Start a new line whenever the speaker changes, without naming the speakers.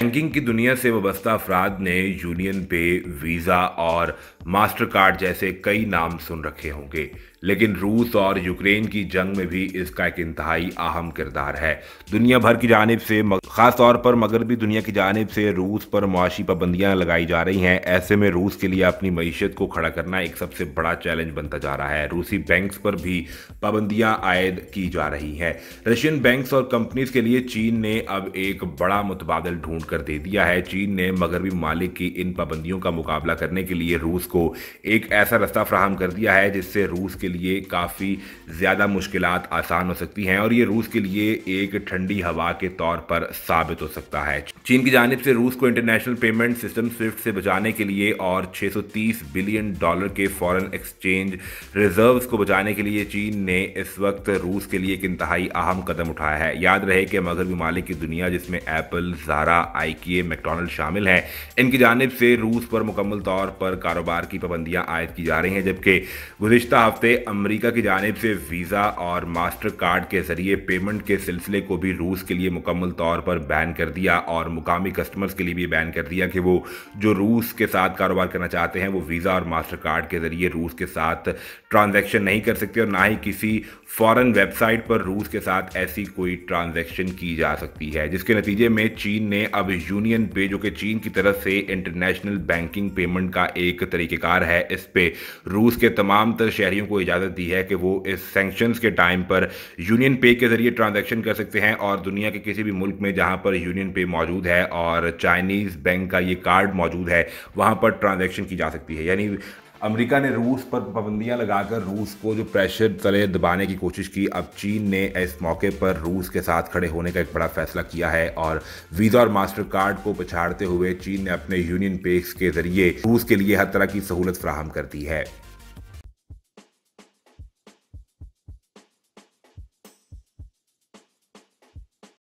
banking की दुनिया से वाबस्ता अफराद ने यूनियन पे वीज़ा और मास्टर कार्ड जैसे कई नाम सुन रखे होंगे लेकिन रूस और यूक्रेन की जंग में भी इसका एक इंतहाई अहम किरदार है दुनिया भर की जानब से खास तौर पर मगरबी दुनिया की जानब से रूस पर मुआशी पाबंदियाँ लगाई जा रही हैं ऐसे में रूस के लिए अपनी मीशत को खड़ा करना एक सबसे बड़ा चैलेंज बनता जा रहा है रूसी बैंक्स पर भी पाबंदियाँ आयद की जा रही हैं रशियन बैंक्स और कंपनीज के लिए चीन ने अब एक बड़ा मुतबादल ढूंढ कर दे दिया है चीन ने मगरबी मालिक की इन पाबंदियों का मुकाबला करने के लिए रूस को एक ऐसा रास्ता फ्राहम कर दिया है जिससे रूस के लिए काफ़ी ज़्यादा मुश्किल आसान हो सकती हैं और ये रूस के लिए एक ठंडी हवा के तौर पर साबित हो सकता है चीन की जानब से रूस को इंटरनेशनल पेमेंट सिस्टम स्विफ्ट से बचाने के लिए और 630 बिलियन डॉलर के फॉरेन एक्सचेंज रिजर्व्स को बचाने के लिए चीन ने इस वक्त रूस के लिए एक इंतहाई अहम कदम उठाया है याद रहे कि मगरबी मालिक की दुनिया जिसमें एप्पल जारा आई मैकडोनल्ड शामिल हैं इनकी जानब से रूस पर मुकम्मल तौर पर कारोबार की पाबंदियाँ आयद की जा रही हैं जबकि गुजशत हफ्ते अमेरिका की जानब से वीज़ा और मास्टर कार्ड के ज़रिए पेमेंट के सिलसिले को भी रूस के लिए मुकम्मल तौर पर बैन कर दिया और मुकामी कस्टमर्स के लिए भी बैन कर दिया कि वो जो रूस के साथ कारोबार करना चाहते हैं वो वीज़ा और मास्टर कार्ड के ज़रिए रूस के साथ ट्रांजेक्शन नहीं कर सकते और ना ही किसी फ़ॉरन वेबसाइट पर रूस के साथ ऐसी कोई ट्रांजेक्शन की जा सकती है जिसके नतीजे में चीन ने अब यूनियन पे जो कि चीन की तरफ से इंटरनेशनल बैंकिंग पेमेंट का एक तरीक़ेकार है इस पर रूस के तमाम तर शहरीों को इजाज़त दी है कि वो इस सेंक्शंस के टाइम पर यूनियन पे के ज़रिए ट्रांजेक्शन कर सकते हैं और दुनिया के किसी भी मुल्क में जहां पर यूनियन पे मौजूद है और चाइनीज़ बैंक का ये कार्ड मौजूद है वहां पर ट्रांजेक्शन की जा सकती है यानी अमेरिका ने रूस पर पाबंदियां लगाकर रूस को जो प्रेशर तले दबाने की कोशिश की अब चीन ने इस मौके पर रूस के साथ खड़े होने का एक बड़ा फैसला किया है और वीज़ा और मास्टर कार्ड को पछाड़ते हुए चीन ने अपने यूनियन पेक्स के जरिए रूस के लिए हर तरह की सहूलत फ्राहम कर दी है